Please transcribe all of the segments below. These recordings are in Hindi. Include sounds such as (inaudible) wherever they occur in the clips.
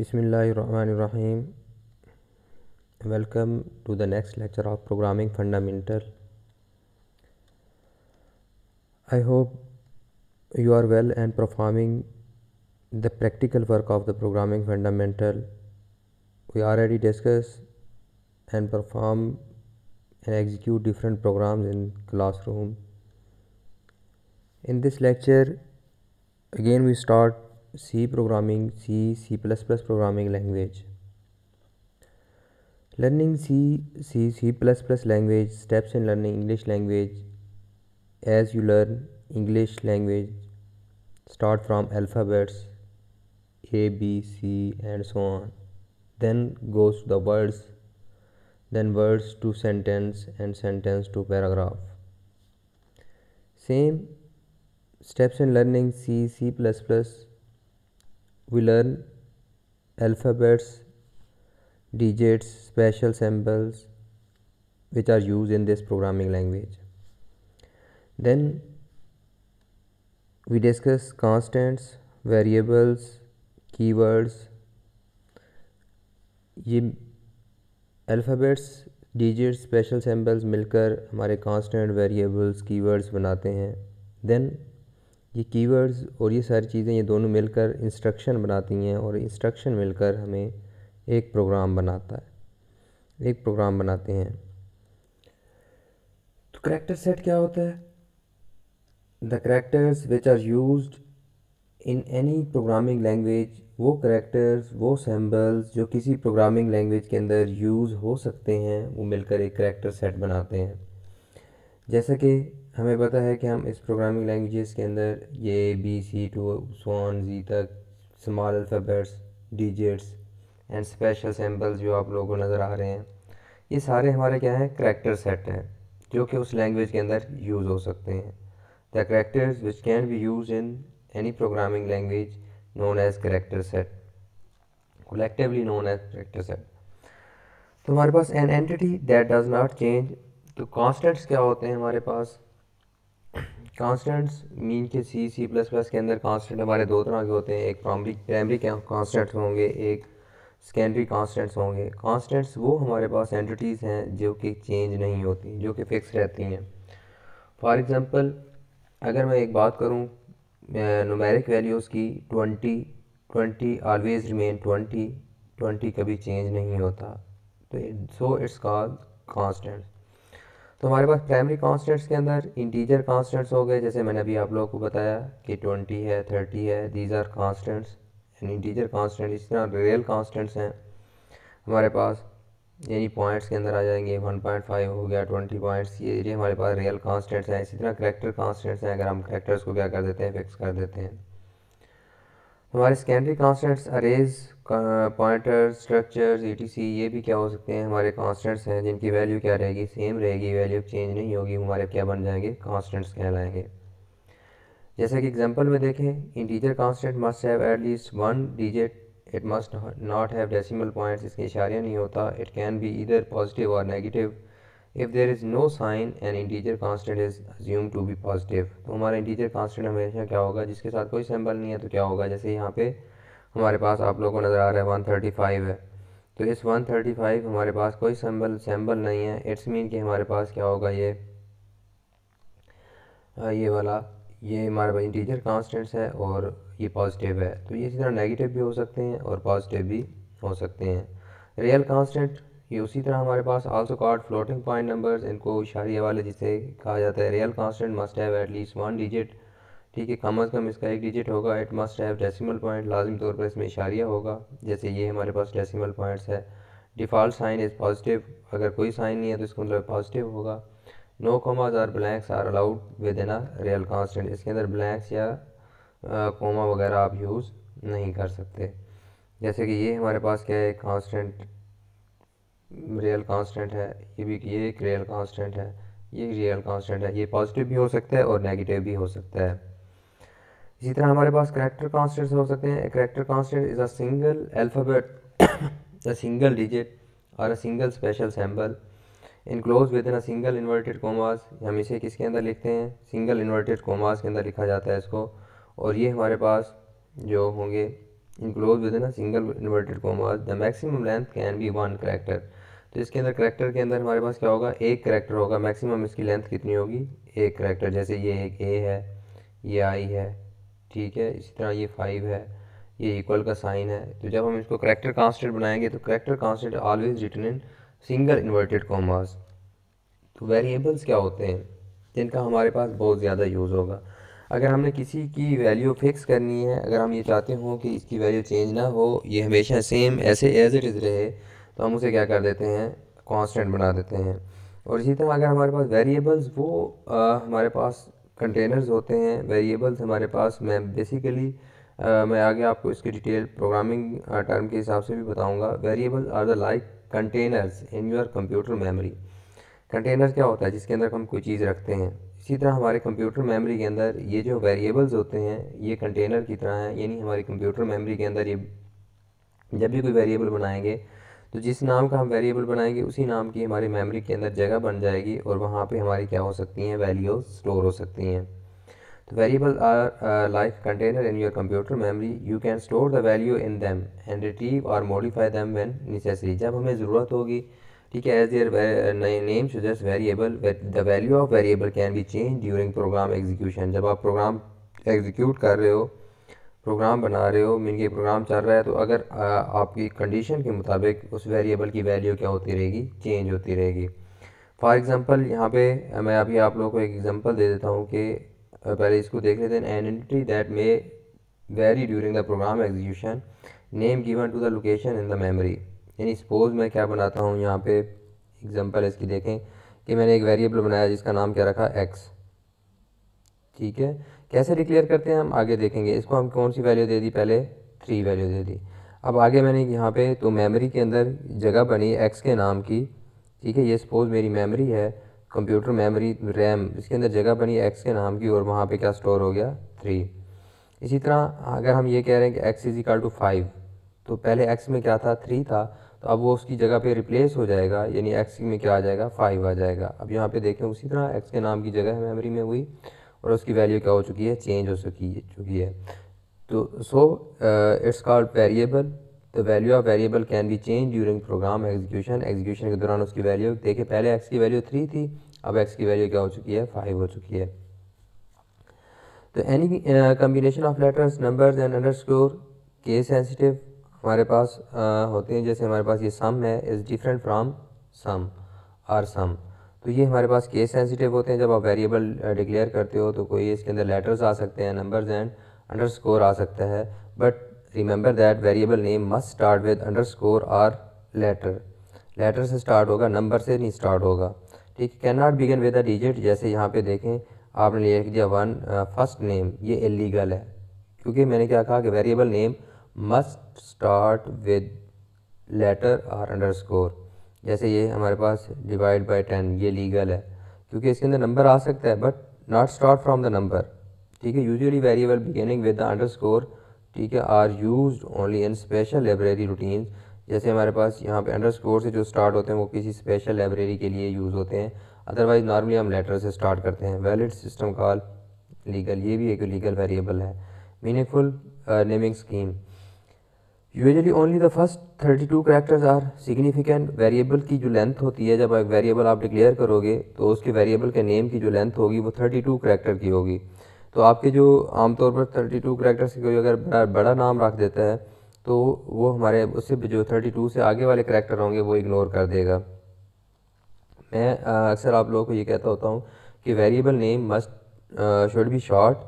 Bismillahirrahmanirrahim. Welcome to the next lecture of Programming Fundamental. I hope you are well and performing the practical work of the Programming Fundamental. We already discuss and perform and execute different programs in classroom. In this lecture, again we start C programming, C, C++ programming language. Learning C, C, C++ language, steps in learning English language. As you learn English language, start from alphabets A, B, C and so on. Then goes to the words, then words to sentence and sentence to paragraph. Same steps in learning C, C++ we learn alphabets digits special symbols which are used in this programming language then we discuss constants variables keywords ye alphabets digit special symbols मिलकर हमारे कांस्टेंट वेरिएबल्स कीवर्ड्स बनाते हैं देन ये कीवर्ड्स और ये सारी चीज़ें ये दोनों मिलकर इंस्ट्रक्शन बनाती हैं और इंस्ट्रक्शन मिलकर हमें एक प्रोग्राम बनाता है एक प्रोग्राम बनाते हैं तो करेक्टर सेट क्या होता है the characters which are use in any programming language वो करैक्टर्स वो सैम्बल्स जो किसी प्रोग्रामिंग लैंग्वेज के अंदर यूज़ हो सकते हैं वो मिलकर एक करेक्टर सेट बनाते हैं जैसे कि हमें पता है कि हम इस प्रोग्रामिंग लैंग्वेजेस के अंदर ये बी सी टू सोन जी तक small alphabets digits and special symbols जो आप लोगों को नज़र आ रहे हैं ये सारे हमारे क्या हैं करेक्टर सेट हैं जो कि उस लैंग्वेज के अंदर यूज़ हो सकते हैं the characters which can be use in any programming language known as character set collectively known as character set तो हमारे पास an entity that does not change तो कॉन्स्टेंट्स क्या होते हैं हमारे पास कॉन्सटेंट्स मीन के सी सी प्लस प्लस के अंदर कॉन्सटेंट हमारे दो तरह के होते हैं एक प्राइमरी प्राइमरी कॉन्सटेंट्स होंगे एक सेकेंडरी कॉन्सटेंट्स होंगे कॉन्सटेंट्स वो हमारे पास एंटिटीज़ हैं जो कि चेंज नहीं होती जो कि फ़िक्स रहती हैं फॉर एग्ज़ाम्पल अगर मैं एक बात करूँ नुमेरिक वैल्यूज़ की twenty twenty always remain twenty twenty कभी चेंज नहीं होता तो सो इट्स कॉल्ड कॉन्सटेंट तो हमारे पास प्राइमरी कॉन्स्टेंट्स के अंदर इंटीजर कॉन्स्टेंट्स हो गए जैसे मैंने अभी आप लोगों को बताया कि ट्वेंटी है थर्टी है these are constants and integer constant इस तरह रियल कॉन्स्टेंट्स हैं हमारे पास यानी पॉइंट्स के अंदर आ जाएंगे वन पॉइंट फाइव हो गया ट्वेंटी पॉइंट्स ये ये हमारे पास रियल कॉन्स्टेंट्स हैं इसी तरह करेक्टर कॉन्स्टेंट्स हैं अगर हम करेक्टर्स को क्या कर देते हैं फिक्स कर देते हैं हमारे secondary constants arrays pointer structures ई ये भी क्या हो सकते हैं हमारे कॉन्सटेंट्स हैं जिनकी वैल्यू क्या रहेगी सेम रहेगी वैल्यू चेंज नहीं होगी हमारे क्या बन जाएंगे कॉन्सटेंट्स कहलाएंगे जैसे कि एग्जांपल में देखें integer constant must have at least one digit it must not have decimal points इसके इशारे नहीं होता it can be either positive or negative if there is no sign an integer constant is assume to be positive तो हमारा इंटीजर कॉन्सटेंट हमेशा क्या होगा जिसके साथ कोई सैम्पल नहीं है तो क्या होगा जैसे यहाँ पे हमारे पास आप लोगों को नज़र आ रहा है वन थर्टी फाइव है तो इस वन थर्टी फाइव हमारे पास कोई सैम्पल सैम्पल नहीं है इट्स मीन कि हमारे पास क्या होगा ये ये वाला ये हमारे पास इंटीजर कॉन्सटेंट्स है और ये पॉजिटिव है तो ये इसी तरह नेगेटिव भी हो सकते हैं और पॉजिटिव भी हो सकते हैं रियल कॉन्सटेंट ये उसी तरह हमारे पास also called floating point numbers इनको इशारे वाले जिसे कहा जाता है real constant must have at least one digit ठीक है कम अज़ कम इसका एक डिजिट होगा it must have decimal point लाजम तौर पर इसमें इशारिया होगा जैसे ये हमारे पास डेसिमल पॉइंट्स है डिफ़ॉल्ट साइन इज़ पॉजिटिव अगर कोई साइन नहीं है तो इसका मतलब पॉजिटिव होगा no commas or blanks are allowed within real constant इसके अंदर ब्लैंक्स या कोमा वगैरह आप यूज़ नहीं कर सकते जैसे कि ये हमारे पास क्या है कांस्टेंट रियल कांस्टेंट है ये भी ये एक रियल कांस्टेंट है ये रियल कांस्टेंट है ये पॉजिटिव भी हो सकता है और नेगेटिव भी हो सकता है इसी तरह हमारे पास करेक्टर कांस्टेंट्स हो सकते हैं character constant is a single alphabet a single digit or a single special symbol enclosed within a single inverted commas हम इसे किसके अंदर लिखते हैं सिंगल इन्वर्टेड कोमास के अंदर लिखा जाता है इसको और ये हमारे पास जो होंगे enclosed within a single inverted commas the maximum length can be one character तो इसके अंदर करेक्टर के अंदर हमारे पास क्या होगा एक करेक्टर होगा मैक्सिमम इसकी लेंथ कितनी होगी एक करेक्टर जैसे ये एक ए है ये आई है ठीक है इसी तरह ये फाइव है ये इक्वल का साइन है तो जब हम इसको करेक्टर कांस्टेंट बनाएंगे तो character constant always written in single inverted commas तो वेरिएबल्स क्या होते हैं जिनका हमारे पास बहुत ज़्यादा यूज़ होगा अगर हमने किसी की वैल्यू फिक्स करनी है अगर हम ये चाहते हों कि इसकी वैल्यू चेंज ना हो ये हमेशा सेम ऐसे एज इट इज़ रहे तो हम उसे क्या कर देते हैं कांस्टेंट बना देते हैं और इसी तरह अगर हमारे पास वेरिएबल्स वो आ, हमारे पास कंटेनर्स होते हैं वेरिएबल्स हमारे पास मैं बेसिकली मैं आगे आपको इसकी डिटेल प्रोग्रामिंग टर्म के हिसाब से भी बताऊंगा variables are the like containers in your computer memory container क्या होता है जिसके अंदर हम कोई चीज़ रखते हैं इसी तरह हमारे कंप्यूटर मेमोरी के अंदर ये जो वेरिएबल्स होते हैं ये कंटेनर की तरह हैं यानी हमारी कंप्यूटर मेमोरी के अंदर ये जब भी कोई वेरिएबल बनाएंगे तो जिस नाम का हम वेरिएबल बनाएंगे उसी नाम की हमारी मेमोरी के अंदर जगह बन जाएगी और वहाँ पे हमारी क्या हो सकती हैं वैल्यूज स्टोर हो सकती हैं तो variable are like container in your computer memory you can store the value in them and retrieve or modify them when necessary जब हमें ज़रूरत होगी ठीक है as their name suggest variable the value of variable can be change during program execution जब आप प्रोग्राम एग्जीक्यूट कर रहे हो प्रोग्राम बना रहे हो मीन कि प्रोग्राम चल रहा है तो अगर आ, आपकी कंडीशन के मुताबिक उस वेरिएबल की वैल्यू क्या होती रहेगी चेंज होती रहेगी फॉर एग्ज़ाम्पल यहाँ पे मैं अभी आप लोगों को एक एग्ज़ाम्पल दे देता हूँ कि पहले इसको देख लेते हैं entity that may vary during the program execution name given to the location in the memory यानी सपोज मैं क्या बनाता हूँ यहाँ पे एग्ज़ाम्पल इसकी देखें कि मैंने एक वेरिएबल बनाया जिसका नाम क्या रखा एक्स ठीक है कैसे डिक्लेयर करते हैं हम आगे देखेंगे इसको हम कौन सी वैल्यू दे दी पहले थ्री वैल्यू दे दी अब आगे मैंने यहाँ पे तो मेमोरी के अंदर जगह बनी एक्स के नाम की ठीक है ये सपोज मेरी मेमोरी है कंप्यूटर मेमोरी रैम इसके अंदर जगह बनी एक्स के नाम की और वहाँ पे क्या स्टोर हो गया थ्री इसी तरह अगर हम ये कह रहे हैं कि x is equal to five तो पहले एक्स में क्या था थ्री था तो अब वो उसकी जगह पर रिप्लेस हो जाएगा यानी एक्स में क्या आ जाएगा फाइव आ जाएगा अब यहाँ पर देखें उसी तरह एक्स के नाम की जगह मेमोरी में हुई और उसकी वैल्यू क्या हो चुकी है चेंज हो चुकी चुकी है तो so it's called variable the value of variable can be change during program execution execution के दौरान उसकी वैल्यू देखिए पहले एक्स की वैल्यू थ्री थी अब एक्स की वैल्यू क्या हो चुकी है फाइव हो चुकी है तो any combination of letters number and underscore case sensitive हमारे पास uh, होते हैं जैसे हमारे पास ये सम है is different from sum or sum तो ये हमारे पास केस सेंसिटिव होते हैं जब आप वेरिएबल डिक्लेयर करते हो तो कोई इसके अंदर लेटर्स आ सकते हैं नंबर्स एंड अंडरस्कोर आ सकता है but remember that variable name must start with underscore or letter letter से स्टार्ट होगा नंबर से नहीं स्टार्ट होगा ठीक can not begin with a digit जैसे यहाँ पे देखें आपने लिख दिया वन फर्स्ट नेम ये इलीगल है क्योंकि मैंने क्या कहा कि variable name must start with letter or score जैसे ये हमारे पास डिवाइड बाई टेन ये लीगल है क्योंकि इसके अंदर नंबर आ सकता है but not start from the number ठीक है usually variable beginning with the underscore ठीक है are use only in special library routine जैसे हमारे पास यहाँ पे अंडर स्कोर से जो स्टार्ट होते हैं वो किसी स्पेशल लाइब्रेरी के लिए यूज़ होते हैं अदरवाइज नॉर्मली हम लेटर से स्टार्ट करते हैं वैलिड सिस्टम कॉल लीगल ये भी एक लीगल वेरिएबल है meaningful naming scheme usually only the first thirty two characters are significant variable की जो लेंथ होती है जब एक वेरिएबल आप डिक्लेयर करोगे तो उसके वेरिएबल के नेम की जो लेंथ होगी वो थर्टी टू करेक्टर की होगी तो आपके जो आमतौर पर थर्टी टू करेक्टर्स कोई अगर बड़ा, नाम रख देता है तो वो हमारे उससे जो थर्टी टू से आगे वाले करेक्टर होंगे वो इग्नोर कर देगा मैं अक्सर आप लोगों को ये कहता होता हूँ कि variable name must should be short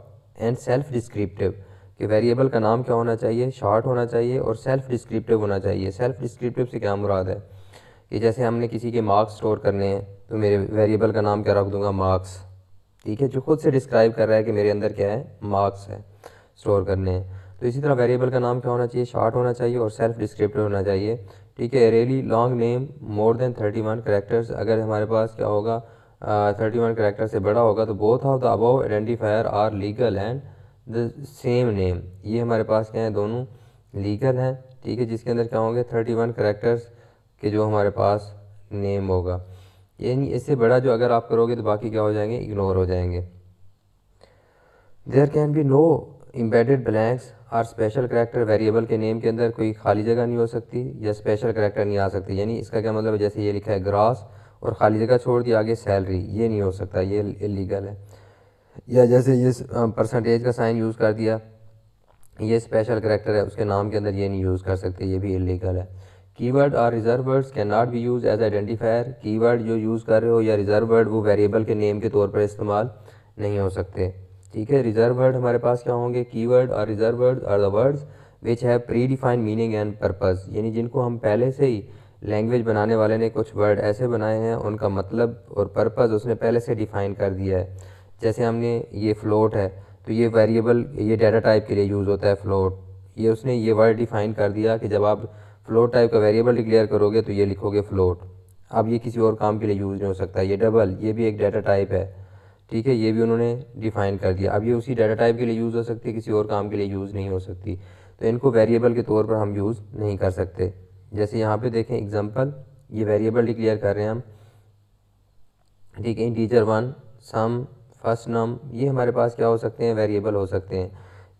and self descriptive कि वेरिएबल का नाम क्या होना चाहिए शॉर्ट होना चाहिए और सेल्फ डिस्क्रिप्टिव होना चाहिए सेल्फ डिस्क्रिप्टिव से क्या मुराद है कि जैसे हमने किसी के मार्क्स स्टोर करने हैं तो मेरे वेरिएबल का नाम क्या रख दूंगा मार्क्स ठीक है जो खुद से डिस्क्राइब कर रहा है कि मेरे अंदर क्या है मार्क्स है स्टोर करने हैं तो इसी तरह वेरिएबल का नाम क्या होना चाहिए शॉर्ट होना चाहिए और सेल्फ डिस्क्रिप्टिव होना चाहिए ठीक है really long name more than thirty one characters अगर हमारे पास क्या होगा थर्टी वन करेक्टर से बड़ा होगा तो both of the above identifier are legal and the same name ये हमारे पास क्या है दोनों लीगल हैं ठीक है जिसके अंदर क्या होंगे थर्टी वन करेक्टर्स के जो हमारे पास नेम होगा यानी इससे बड़ा जो अगर आप करोगे तो बाकी क्या हो जाएंगे इग्नोर हो जाएंगे there can be no embedded blanks or special character variable के नेम के अंदर कोई खाली जगह नहीं हो सकती या स्पेशल करेक्टर नहीं आ सकती यानी इसका क्या मतलब है जैसे ये लिखा है ग्रास और खाली जगह छोड़ के आगे सैलरी ये नहीं हो सकता ये लीगल है या जैसे ये परसेंटेज का साइन यूज़ कर दिया ये स्पेशल करेक्टर है उसके नाम के अंदर ये नहीं यूज़ कर सकते ये भी इलीगल है कीवर्ड और reserve words can not be use as identifier keyword जो यूज़ कर रहे हो या रिजर्व वर्ड वो वेरिएबल के नेम के तौर पर इस्तेमाल नहीं हो सकते ठीक है रिजर्व वर्ड हमारे पास क्या होंगे कीवर्ड और रिजर्व वर्ड और the words which have predefined meaning and purpose यानी जिनको हम पहले से ही लैंग्वेज बनाने वाले ने कुछ वर्ड ऐसे बनाए हैं उनका मतलब और पर्पज़ उसने पहले से डिफ़ाइन कर दिया है जैसे हमने ये फ्लोट है तो ये वेरिएबल ये डेटा टाइप के लिए यूज़ होता है फ्लोट ये उसने ये वर्ड डिफाइन कर दिया कि जब आप फ्लोट टाइप का वेरिएबल डिक्लेयर करोगे तो ये लिखोगे फ्लोट अब ये किसी और काम के लिए यूज़ नहीं हो सकता ये डबल ये भी एक डाटा टाइप है ठीक है ये भी उन्होंने डिफ़ाइन कर दिया अब ये उसी डाटा टाइप के लिए यूज़ हो सकती है किसी और काम के लिए यूज़ नहीं हो सकती तो इनको वेरिएबल के तौर पर हम यूज़ नहीं कर सकते जैसे यहाँ पे देखें एग्जांपल ये वेरिएबल डिक्लेयर कर रहे हैं हम ठीक है इंटीजर वन सम फर्स्ट नाम ये हमारे पास क्या हो सकते हैं वेरिएबल हो सकते हैं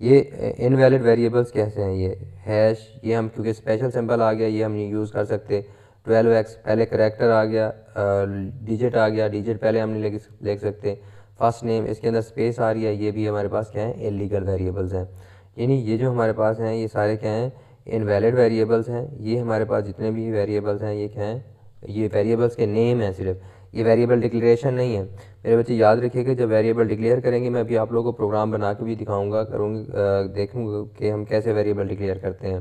ये इनवैलिड वेरिएबल्स कैसे हैं ये हैश ये हम क्योंकि स्पेशल सिंबल आ गया ये हम यूज़ कर सकते ट्वेल्व एक्स पहले करेक्टर आ गया डिजिट आ गया डिजिट पहले हम नहीं देख सकते फर्स्ट नेम इसके अंदर स्पेस आ रही है ये भी हमारे पास क्या है इलीगल वेरिएबल्स हैं यानी ये जो हमारे पास हैं ये सारे क्या हैं इनवैलिड वेरिएबल्स हैं ये हमारे पास जितने भी वेरिएबल्स हैं ये क्या हैं ये वेरिएबल्स के नेम हैं सिर्फ ये वेरिएबल डिक्लेरेशन नहीं है मेरे बच्चे याद रखिएगा जब वेरिएबल डिक्लेयर करेंगे मैं अभी आप लोगों को प्रोग्राम बना के भी दिखाऊंगा करूँगी देखूँगा कि हम कैसे वेरिएबल डिक्लेयर करते हैं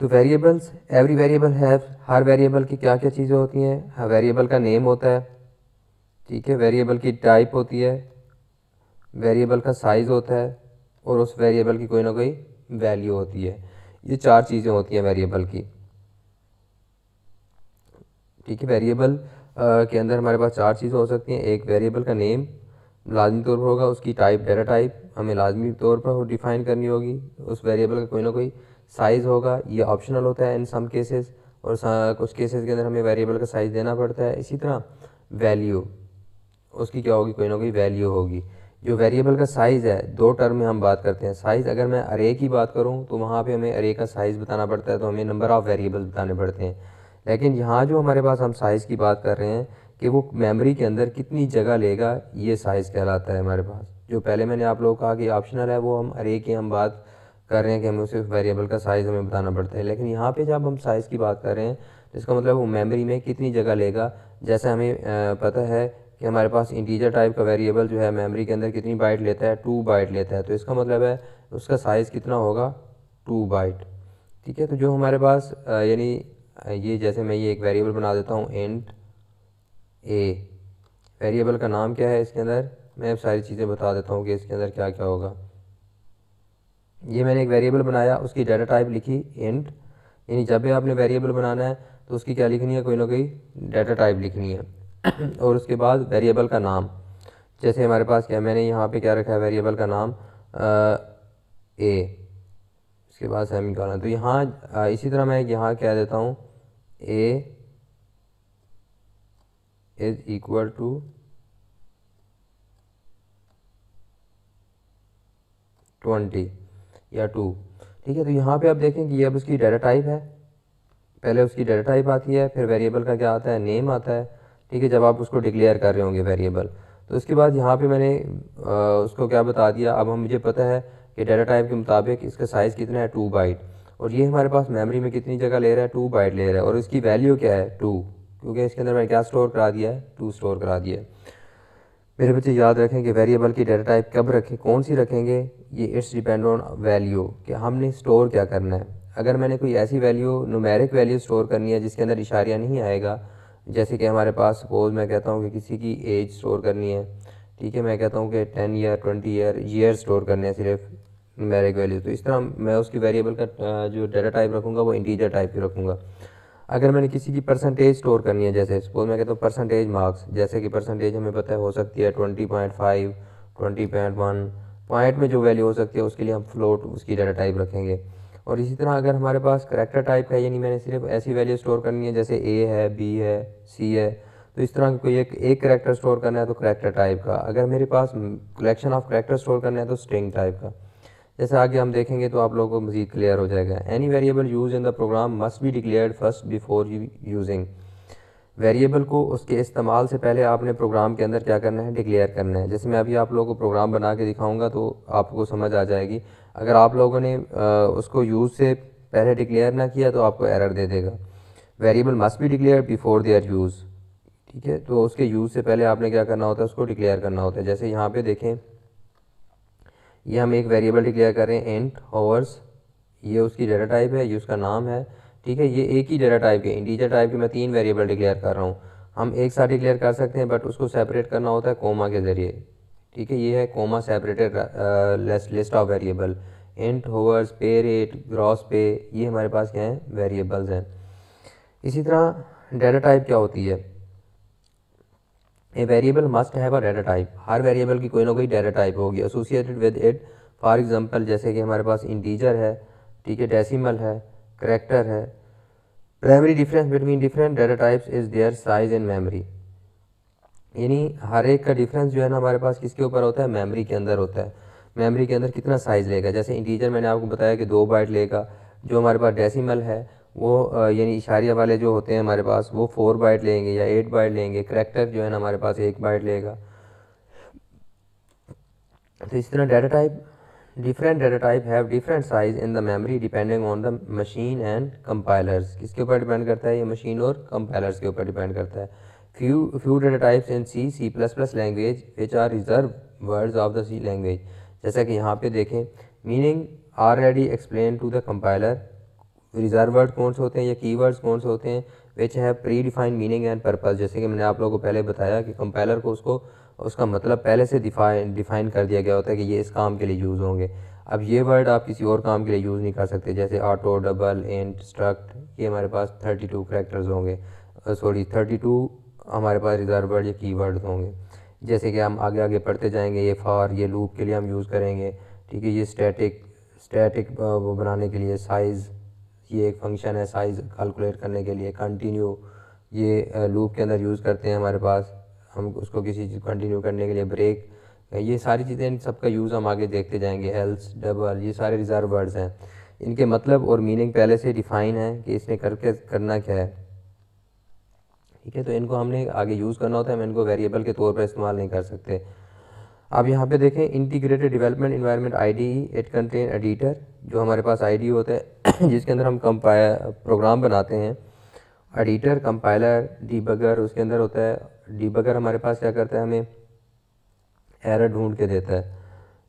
तो वेरिएबल्स एवरी वेरिएबल हैव हर वेरिएबल की क्या क्या चीज़ें होती हैं हर वेरिएबल का नेम होता है ठीक है वेरिएबल की टाइप होती है वेरिएबल का साइज़ होता है और उस वेरिएबल की कोई ना कोई वैल्यू होती है ये चार चीज़ें होती हैं वेरिएबल की ठीक है वेरिएबल के अंदर हमारे पास चार चीज़ें हो सकती हैं एक वेरिएबल का नेम लाजमी तौर पर होगा उसकी टाइप डेटा टाइप हमें लाजमी तौर पर डिफ़ाइन करनी होगी उस वेरिएबल का कोई ना कोई साइज़ होगा ये ऑप्शनल होता है इन सम केसेस और कुछ केसेस के अंदर हमें वेरिएबल का साइज़ देना पड़ता है इसी तरह वैल्यू उसकी क्या होगी कोई ना कोई वैल्यू होगी जो वेरिएबल का साइज़ है दो टर्म में हम बात करते हैं साइज़ अगर मैं अरे की बात करूँ तो वहाँ पर हमें अरे का साइज़ बताना पड़ता है तो हमें नंबर ऑफ़ वेरिएबल बताने पड़ते हैं लेकिन यहाँ जो हमारे पास हम साइज़ की बात कर रहे हैं कि वो मेमोरी के अंदर कितनी जगह लेगा ये साइज़ कहलाता है हमारे पास जो पहले मैंने आप लोगों को कहा कि ऑप्शनल है वो हम एक ही हम बात कर रहे हैं कि हमें उसे वेरिएबल का साइज़ हमें बताना पड़ता है लेकिन यहाँ पे जब हम साइज़ की बात कर रहे हैं तो इसका मतलब वो मेमोरी में कितनी जगह लेगा जैसे हमें पता है कि हमारे पास इंटीजर टाइप का वेरिएबल जो है मेमरी के अंदर कितनी बाइट लेता है टू बाइट लेता है तो इसका मतलब है उसका साइज़ कितना होगा टू बाइट ठीक है तो जो हमारे पास यानी ये जैसे मैं ये एक वेरिएबल बना देता हूँ एंड ए वेरिएबल का नाम क्या है इसके अंदर मैं अब सारी चीज़ें बता देता हूँ कि इसके अंदर क्या क्या होगा ये मैंने एक वेरिएबल बनाया उसकी डाटा टाइप लिखी एंड यानी जब भी आपने वेरिएबल बनाना है तो उसकी क्या लिखनी है कोई ना कोई डाटा टाइप लिखनी है (clears throat) और उसके बाद वेरिएबल का नाम जैसे हमारे पास क्या मैंने यहाँ पे क्या रखा है वेरिएबल का नाम आ, ए इसके बाद सेमी कॉलन तो यहाँ इसी तरह मैं यहाँ क्या देता हूँ a is equal to twenty या टू ठीक है तो यहाँ पे आप देखें कि अब उसकी डेटा टाइप है पहले उसकी डेटा टाइप आती है फिर वेरिएबल का क्या आता है नेम आता है ठीक है जब आप उसको डिक्लेयर कर रहे होंगे वेरिएबल तो उसके बाद यहाँ पे मैंने आ, उसको क्या बता दिया अब हम मुझे पता है कि डेटा टाइप के मुताबिक इसका साइज़ कितना है टू बाइट और ये हमारे पास मेमोरी में कितनी जगह ले रहा है टू बाइट ले रहा है और इसकी वैल्यू क्या है टू क्योंकि इसके अंदर मैंने क्या स्टोर करा दिया है टू स्टोर करा दिया है मेरे बच्चे याद रखें कि वेरिएबल की डेटा टाइप कब रखें कौन सी रखेंगे ये इट्स डिपेंड ऑन वैल्यू कि हमने स्टोर क्या करना है अगर मैंने कोई ऐसी वैल्यू नुमेरिक वैल्यू स्टोर करनी है जिसके अंदर इशारिया नहीं आएगा जैसे कि हमारे पास सपोज मैं कहता हूँ कि किसी की एज स्टोर करनी है ठीक है मैं कहता हूँ कि ten year twenty year year store करने हैं सिर्फ मेरिक वैल्यू तो इस तरह मैं उसकी वेरिएबल का जो डेटा टाइप रखूँगा वो इंटीजर टाइप की रखूँगा अगर मैंने किसी की परसेंटेज स्टोर करनी है जैसे सपोज मैं कहता हूँ परसेंटेज मार्क्स जैसे कि परसेंटेज हमें पता है हो सकती है twenty point five twenty point one point में जो वैल्यू हो सकती है उसके लिए हम फ्लोट उसकी डेटा टाइप रखेंगे और इसी तरह अगर हमारे पास करेक्टर टाइप है यानी मैंने सिर्फ ऐसी वैल्यू स्टोर करनी है जैसे ए है बी है सी है तो इस तरह की कोई एक एक करेक्टर स्टोर करना है तो करेक्टर टाइप का अगर मेरे पास कलेक्शन ऑफ करेक्टर स्टोर करना है तो स्ट्रिंग टाइप का जैसे आगे हम देखेंगे तो आप लोगों को मजीद क्लियर हो जाएगा any variable use in the program must be declared first before using variable को उसके इस्तेमाल से पहले आपने प्रोग्राम के अंदर क्या करना है डिक्लेयर करना है जैसे मैं अभी आप लोगों को प्रोग्राम बना के दिखाऊंगा तो आपको समझ आ जाएगी अगर आप लोगों ने उसको यूज़ से पहले डिक्लेयर ना किया तो आपको एरर दे देगा variable must be declare before their use ठीक है तो उसके यूज़ से पहले आपने क्या करना होता है उसको डिक्लेयर करना होता है जैसे यहाँ पे देखें ये हम एक वेरिएबल डिक्लेयर कर रहे हैं इंट ओवर्स ये उसकी डेटा टाइप है ये उसका नाम है ठीक है ये एक ही डेटा टाइप है इंटीजर टाइप की मैं तीन वेरिएबल डिक्लेयर कर रहा हूँ हम एक साथ डिक्लेयर कर सकते हैं बट उसको सेपरेट करना होता है कोमा के ज़रिए ठीक है ये है comma separated list of variable int hours pay rate gross pay ये हमारे पास क्या है वेरिएबल्स हैं इसी तरह डेटा टाइप क्या होती है a variable must have a data type हर वेरिएबल की कोई ना कोई डेटा टाइप होगी associated with it for example जैसे कि हमारे पास इंटीजर है ठीक है डेसिमल है करेक्टर है primary difference between different data types is their size in memory यानी हर एक का डिफरेंस जो है ना हमारे पास किसके ऊपर होता है मेमोरी के अंदर होता है मेमोरी के अंदर कितना साइज़ लेगा जैसे इंटीजर मैंने आपको बताया कि दो बाइट लेगा जो हमारे पास डेसिमल है वो यानी इशारे वाले जो होते हैं हमारे पास वो फोर बाइट लेंगे या एट बाइट लेंगे करेक्टर जो है ना हमारे पास एक बाइट लेगा तो इस तरह data type different data type have different size in the memory depending on the machine and compilers किसके ऊपर डिपेंड करता है ये मशीन और कंपाइलर्स के ऊपर डिपेंड करता है few few data types in C C plus plus language which are reserve words of the C language जैसा कि यहाँ पे देखें meaning already explain to the compiler reserve word कौन से होते हैं या वर्ड्स कौन से होते हैं which have predefined meaning and purpose जैसे कि मैंने आप लोगों को पहले बताया कि कंपाइलर को उसको उसका मतलब पहले से डिफाइन डिफाइन कर दिया गया होता है कि ये इस काम के लिए यूज़ होंगे अब ये वर्ड आप किसी और काम के लिए यूज़ नहीं कर सकते जैसे ऑटो डबल एंड स्ट्रक्ट ये हमारे पास थर्टी टू करेक्टर्स होंगे सॉरी थर्टी टू हमारे पास रिजर्व वर्ड या की वर्ड होंगे जैसे कि हम आगे आगे पढ़ते जाएंगे ये फॉर ये लूप के लिए हम यूज़ करेंगे ठीक है ये स्टैटिक स्टैटिक बनाने के लिए साइज़ ये एक फंक्शन है साइज़ कैलकुलेट करने के लिए कंटिन्यू ये लूप uh, के अंदर यूज़ करते हैं हमारे पास हम उसको किसी चीज़ कंटिन्यू करने के लिए ब्रेक uh, ये सारी चीज़ें इन सब का यूज़ हम आगे देखते जाएंगे एल्स डबल ये सारे रिज़र्व वर्ड्स हैं इनके मतलब और मीनिंग पहले से डिफ़ाइन है कि इसने करके करना क्या है ठीक है तो इनको हमने आगे यूज़ करना होता है हम इनको वेरिएबल के तौर पर इस्तेमाल नहीं कर सकते आप यहाँ पे देखें integrated development environment D it contain editor जो हमारे पास आईडी होते हैं जिसके अंदर हम कंपाय प्रोग्राम बनाते हैं एडिटर कंपाइलर डीबगर उसके अंदर होता है डीबगर हमारे पास क्या करता है हमें एरर ढूंढ के देता है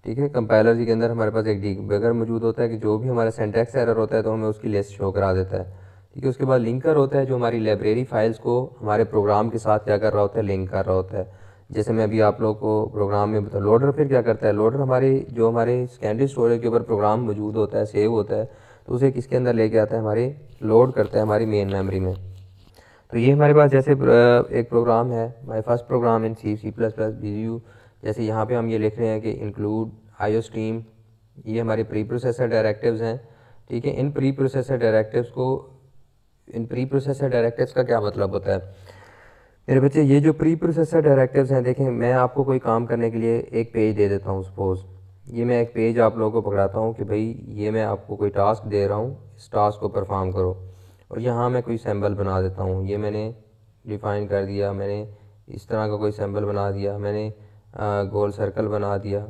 ठीक है कंपाइलर के अंदर हमारे पास एक डीबगर मौजूद होता है कि जो भी हमारा सेंटेक्स एरर होता है तो हमें उसकी लिस्ट शो करा देता है ठीक है उसके बाद लिंकर होता है जो हमारी लाइब्रेरी फाइल्स को हमारे प्रोग्राम के साथ क्या कर रहा होता है लिंक कर रहा होता है जैसे मैं अभी आप लोग को प्रोग्राम में बताऊँ लोडर फिर क्या करता है लोडर हमारे जो हमारे सेकेंडरी स्टोरेज के ऊपर प्रोग्राम मौजूद होता है सेव होता है तो उसे किसके अंदर लेके आता है हमारे लोड करता है हमारी मेन मेमोरी में तो ये हमारे पास जैसे एक प्रोग्राम है हमारे first program in C C plus plus be you जैसे यहाँ पर हम ये लिख रहे हैं कि इंक्लूड आई स्ट्रीम ये हमारे प्री प्रोसेसर डायरेक्टिव हैं ठीक है इन प्री प्रोसेसर डायरेक्टिव्स को इन प्री प्रोसेसर डायरेक्टिव का क्या मतलब होता है मेरे बच्चे ये जो प्री प्रोसेसर डायरेक्टिव्स हैं देखें मैं आपको कोई काम करने के लिए एक पेज दे देता हूँ सपोज़ ये मैं एक पेज आप लोगों को पकड़ाता हूँ कि भाई ये मैं आपको कोई टास्क दे रहा हूँ इस टास्क को परफॉर्म करो और यहाँ मैं कोई सैम्बल बना देता हूँ ये मैंने डिफ़ाइन कर दिया मैंने इस तरह का कोई सैम्बल बना दिया मैंने गोल सर्कल बना दिया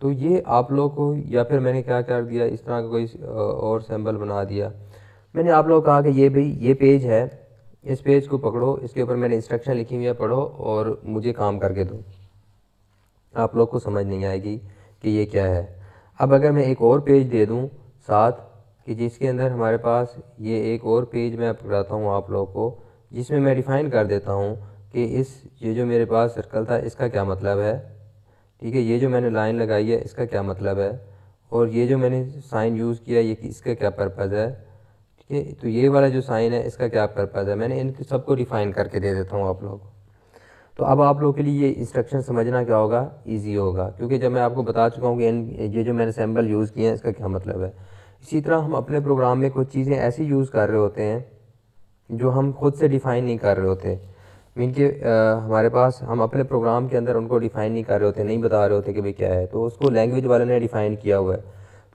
तो ये आप लोग को या फिर मैंने क्या कर दिया इस तरह का कोई और सैम्बल बना दिया मैंने आप लोग कहा कि ये भाई ये पेज है इस पेज को पकड़ो इसके ऊपर मैंने इंस्ट्रक्शन लिखी हुई है पढ़ो और मुझे काम करके दो आप लोग को समझ नहीं आएगी कि ये क्या है अब अगर मैं एक और पेज दे दूँ साथ कि जिसके अंदर हमारे पास ये एक और पेज मैं पकड़ाता हूँ आप लोग को जिसमें मैं डिफ़ाइन कर देता हूँ कि इस ये जो मेरे पास सर्कल था इसका क्या मतलब है ठीक है ये जो मैंने लाइन लगाई है इसका क्या मतलब है और ये जो मैंने साइन यूज़ किया ये इसका क्या पर्पज़ है ये तो ये वाला जो साइन है इसका क्या पर्पज़ है मैंने इन सबको डिफ़ाइन करके दे देता हूँ आप लोग तो अब आप लोग के लिए ये इंस्ट्रक्शन समझना क्या होगा इजी होगा क्योंकि जब मैं आपको बता चुका हूँ कि इन ये जो मैंने सैम्पल यूज़ किए हैं इसका क्या मतलब है इसी तरह हम अपने प्रोग्राम में कुछ चीज़ें ऐसी यूज़ कर रहे होते हैं जो हम खुद से डिफ़ाइन नहीं कर रहे होते मीन के हमारे पास हम अपने प्रोग्राम के अंदर उनको डिफ़ाइन नहीं कर रहे होते नहीं बता रहे होते कि भाई क्या है तो उसको लैंग्वेज वाले ने डिफ़ाइन किया हुआ है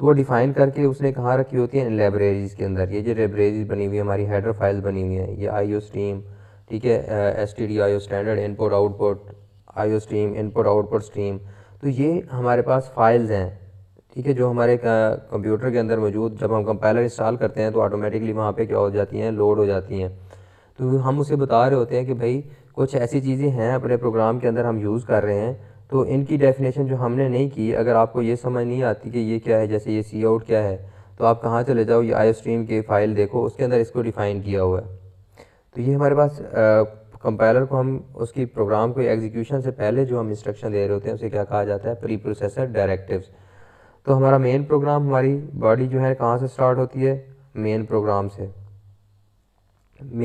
तो वो डिफ़ाइन करके उसने कहाँ रखी होती है लाइब्रेरीज़ के अंदर ये जो लाइब्रेरीज बनी हुई है हमारी हेडर फाइल बनी हुई है ये आई ओ स्ट्रीम ठीक है S T D I O standard input output I O stream input output stream तो ये हमारे पास फाइल्स हैं ठीक है जो हमारे कंप्यूटर के अंदर मौजूद जब हम कंपाइलर इंस्टॉल करते हैं तो ऑटोमेटिकली वहाँ पे क्या हो जाती हैं लोड हो जाती हैं तो हम उसे बता रहे होते हैं कि भाई कुछ ऐसी चीज़ें हैं अपने प्रोग्राम के अंदर हम यूज़ कर रहे हैं तो इनकी डेफिनेशन जो हमने नहीं की अगर आपको ये समझ नहीं आती कि ये क्या है जैसे ये सी आउट क्या है तो आप कहाँ चले जाओ ये आई स्ट्रीम की फ़ाइल देखो उसके अंदर इसको डिफ़ाइन किया हुआ है तो ये हमारे पास कंपाइलर को हम उसकी प्रोग्राम को एग्जीक्यूशन से पहले जो हम इंस्ट्रक्शन दे रहे होते हैं उसे क्या कहा जाता है प्री प्रोसेसर डायरेक्टिव तो हमारा मेन प्रोग्राम हमारी बॉडी जो है कहाँ से स्टार्ट होती है मेन प्रोग्राम से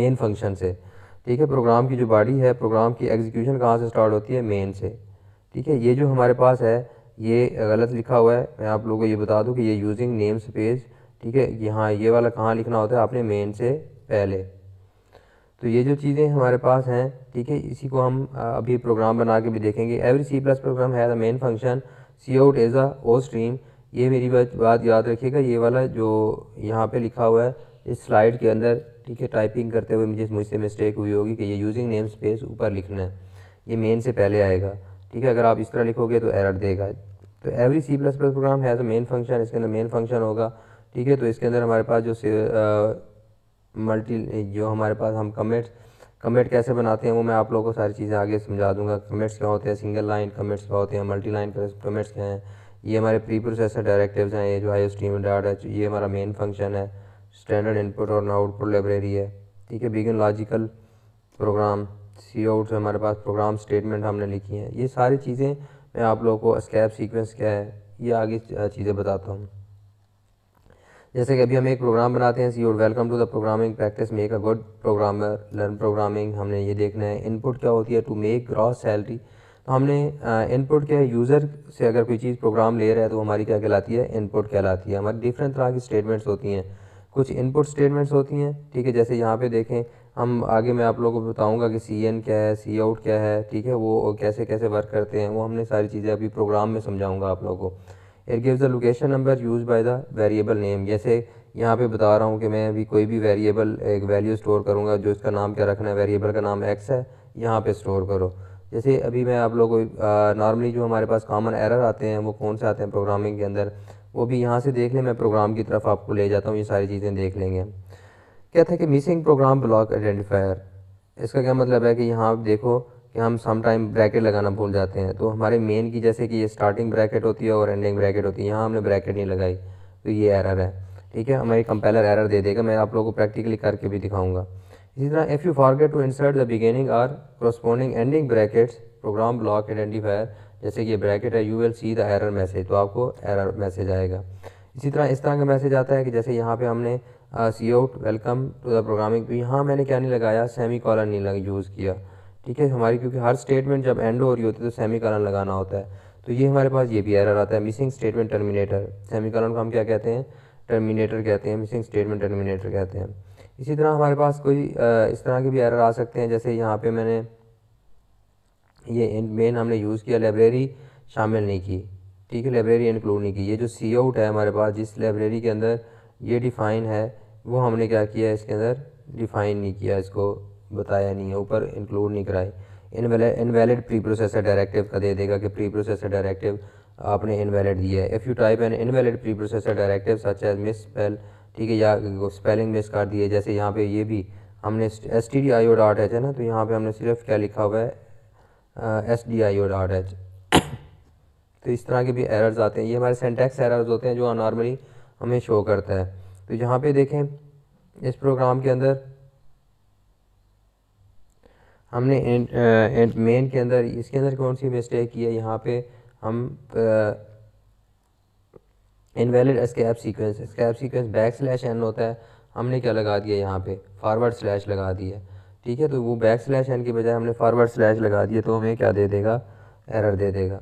मेन फंक्शन से ठीक है प्रोग्राम की जो बॉडी है प्रोग्राम की एग्जीक्यूशन कहाँ से स्टार्ट होती है मेन से ठीक है ये जो हमारे पास है ये गलत लिखा हुआ है मैं आप लोगों को ये बता दूं कि ये यूजिंग नेम स्पेस ठीक है यहाँ ये वाला कहाँ लिखना होता है आपने मेन से पहले तो ये जो चीज़ें हमारे पास हैं ठीक है इसी को हम अभी प्रोग्राम बना के भी देखेंगे एवरी सी प्लस प्रोग्राम है main function C out as a O stream ये मेरी बात याद रखिएगा ये वाला जो यहाँ पे लिखा हुआ है इस स्लाइड के अंदर ठीक है टाइपिंग करते हुए मुझे मुझसे मिस्टेक हुई होगी कि ये यूजिंग नेम स्पेस ऊपर लिखना है ये मेन से पहले आएगा ठीक है अगर आप इस तरह लिखोगे तो एरर देगा तो every C plus plus program has a main function इसके अंदर मेन फंक्शन होगा ठीक है तो इसके अंदर हमारे पास जो मल्टी जो हमारे पास हम कमेंट्स कमेंट कैसे बनाते हैं वो मैं आप लोगों को सारी चीज़ें आगे समझा दूंगा कमेंट्स क्या होते हैं सिंगल लाइन कमेंट्स क्या होते हैं मल्टी लाइन कमेंट्स क्या हैं ये हमारे प्री प्रोसेसर डायरेक्टिव्स हैं ये जो आई स्ट्रीम डाट है तो ये हमारा मेन फंक्शन है स्टैंडर्ड इनपुट और आउटपुट लाइब्रेरी है ठीक है begin logical program C out हमारे पास प्रोग्राम स्टेटमेंट हमने लिखी हैं ये सारी चीज़ें मैं आप लोगों को स्कैप सीक्वेंस क्या है ये आगे चीज़ें बताता हूँ जैसे कि अभी हम एक प्रोग्राम बनाते हैं C out welcome to the programming practice make a good programmer learn programming हमने ये देखना है इनपुट क्या होती है टू मेक ग्रॉस सैलरी तो हमने इनपुट क्या है यूज़र से अगर कोई चीज़ प्रोग्राम ले रहा है तो हमारी क्या कहलाती है इनपुट कहलाती है हमारी डिफरेंट तरह की स्टेटमेंट्स होती हैं कुछ इनपुट स्टेटमेंट्स होती हैं ठीक है जैसे यहाँ पे देखें हम आगे मैं आप लोगों को बताऊंगा कि सी एन क्या है सी आउट क्या है ठीक है वो कैसे कैसे वर्क करते हैं वो हमने सारी चीज़ें अभी प्रोग्राम में समझाऊंगा आप लोगों को it gives the location number use by the variable name जैसे यहाँ पे बता रहा हूँ कि मैं अभी कोई भी वेरिएबल एक वैल्यू स्टोर करूँगा जो इसका नाम क्या रखना है वेरिएबल का नाम एक्स है यहाँ पर स्टोर करो जैसे अभी मैं आप लोग को नॉर्मली जो हमारे पास कॉमन एरर आते हैं वो कौन से आते हैं प्रोग्रामिंग के अंदर वो भी यहाँ से देख लें मैं प्रोग्राम की तरफ आपको ले जाता हूँ ये सारी चीज़ें देख लेंगे हम क्या था कि मिसिंग प्रोग्राम ब्लॉक आइडेंटिफायर इसका क्या मतलब है कि यहाँ आप देखो कि हम सम टाइम ब्रैकेट लगाना भूल जाते हैं तो हमारे मेन की जैसे कि ये स्टार्टिंग ब्रैकेट होती है और एंडिंग ब्रैकेट होती है यहाँ हमने ब्रैकेट नहीं लगाई तो ये एरर है ठीक है हमारी कंपेलर एरर दे देगा मैं आप लोगों को प्रैक्टिकली करके भी दिखाऊंगा इसी तरह if you forget to insert the beginning or corresponding ending brackets program block identifier जैसे कि ये ब्रैकेट है you will see the error message तो आपको एरर मैसेज आएगा इसी तरह इस तरह का मैसेज आता है कि जैसे यहाँ पे हमने C out welcome to the programming तो यहाँ मैंने क्या नहीं लगाया सेमी कॉलन नहीं लग यूज़ किया ठीक है हमारी क्योंकि हर स्टेटमेंट जब एंड हो रही होती है तो सेमी कॉलन लगाना होता है तो ये हमारे पास ये भी एरर आता है missing statement terminator semicolon को हम क्या कहते हैं टर्मिनेटर कहते हैं मिसिंग स्टेटमेंट टर्मिनेटर कहते हैं इसी तरह हमारे पास कोई इस तरह के भी एरर आ सकते हैं जैसे यहाँ पर मैंने ये मेन हमने यूज़ किया लाइब्रेरी शामिल नहीं की ठीक है लाइब्रेरी इंक्लूड नहीं की ये जो सी आउट है हमारे पास जिस लाइब्रेरी के अंदर ये डिफ़ाइन है वो हमने क्या किया इसके अंदर डिफाइन नहीं किया इसको बताया नहीं है ऊपर इंक्लूड नहीं कराई इनवैलिड प्री प्रोसेसर डायरेक्टिव का दे देगा कि प्री प्रोसेसर डायरेक्टिव आपने इनवैलिड दिया है if you type an invalid preprocessor directive such as misspell ठीक है या स्पेलिंग मिस कर दी है जैसे यहाँ पे ये भी हमने S T D I O dot H है ना तो यहाँ पे हमने सिर्फ क्या लिखा हुआ है S D I O dot H तो इस तरह के भी एरर्स आते हैं ये हमारे सेंटेक्स एरर्स होते हैं जो नॉर्मली हमें शो करता है तो यहाँ पे देखें इस प्रोग्राम के अंदर हमने एंड मेन के अंदर इसके अंदर कौन सी मिस्टेक की है यहाँ पे हम invalid escape sequence escape sequence backslash n होता है हमने क्या लगा दिया यहाँ पे फारवर्ड स्लैश लगा दिया ठीक है तो वो बैक स्लैश एन की बजाय हमने फारवर्ड स्लैश लगा दिया तो हमें क्या दे देगा एरर दे देगा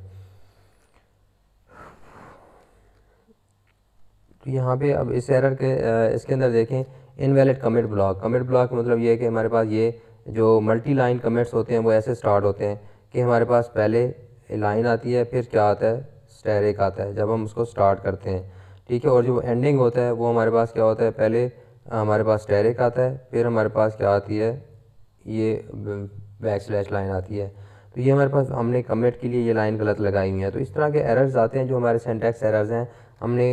तो यहाँ पे अब इस एरर के इसके अंदर देखें invalid comment block comment block मतलब ये है कि हमारे पास ये जो मल्टी लाइन कमेंट्स होते हैं वो ऐसे स्टार्ट होते हैं कि हमारे पास पहले लाइन आती है फिर क्या आता है स्टेरिक आता है जब हम उसको स्टार्ट करते हैं ठीक है और जो एंडिंग होता है वो हमारे पास क्या होता है पहले हमारे पास स्टेरिक आता है फिर हमारे पास क्या आती है ये बैक स्लैश लाइन आती है तो ये हमारे पास हमने कमेंट के लिए ये लाइन गलत लगाई हुई है तो इस तरह के एरर्स आते हैं जो हमारे सेंटेक्स एरर्स हैं हमने